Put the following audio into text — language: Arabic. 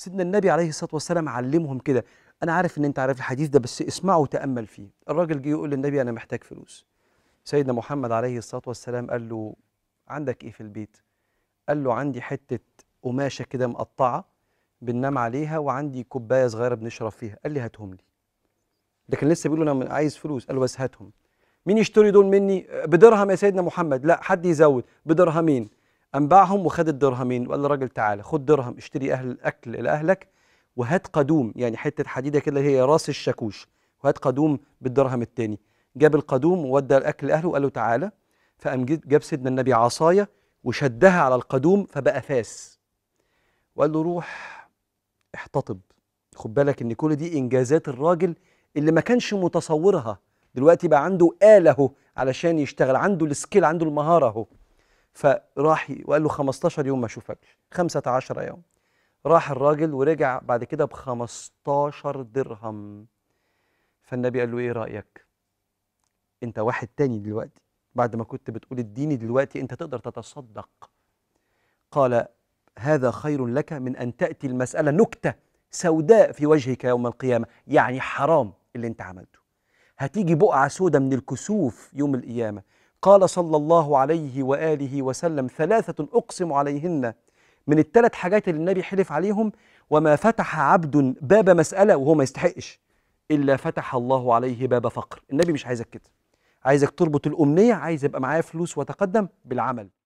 سيدنا النبي عليه الصلاه والسلام علمهم كده انا عارف ان انت عارف الحديث ده بس اسمعه وتامل فيه الراجل جه يقول للنبي انا محتاج فلوس سيدنا محمد عليه الصلاه والسلام قال له عندك ايه في البيت قال له عندي حته قماشه كده مقطعه بننام عليها وعندي كوبايه صغيره بنشرب فيها قال لي هاتهم لي ده كان لسه بيقول انا عايز فلوس قال له بس هاتهم مين يشتري دول مني بدرهم يا سيدنا محمد لا حد يزود بدرهمين انباعهم باعهم وخد الدرهمين وقال للراجل تعالى خد درهم اشتري اهل الاكل لاهلك وهات قدوم يعني حته حديده كده هي راس الشاكوش وهات قدوم بالدرهم الثاني جاب القدوم وودى الاكل لاهله وقال له تعالى فقام جاب سيدنا النبي عصايه وشدها على القدوم فبقى فاس وقال له روح احتطب خد بالك ان كل دي انجازات الراجل اللي ما كانش متصورها دلوقتي بقى عنده آلة علشان يشتغل عنده السكيل عنده المهارة اهو فراح وقال له 15 يوم ما اشوفكش 15 يوم راح الراجل ورجع بعد كده ب 15 درهم فالنبي قال له ايه رايك انت واحد تاني دلوقتي بعد ما كنت بتقول اديني دلوقتي انت تقدر تتصدق قال هذا خير لك من ان تاتي المساله نكته سوداء في وجهك يوم القيامه يعني حرام اللي انت عملته هتيجي بقعه سودة من الكسوف يوم القيامه قال صلى الله عليه وآله وسلم ثلاثة أقسم عليهن من الثلاث حاجات اللي النبي حلف عليهم وما فتح عبد باب مسألة وهو ما يستحقش إلا فتح الله عليه باب فقر النبي مش عايزك كده عايزك تربط الأمنية عايز يبقى معايا فلوس وتقدم بالعمل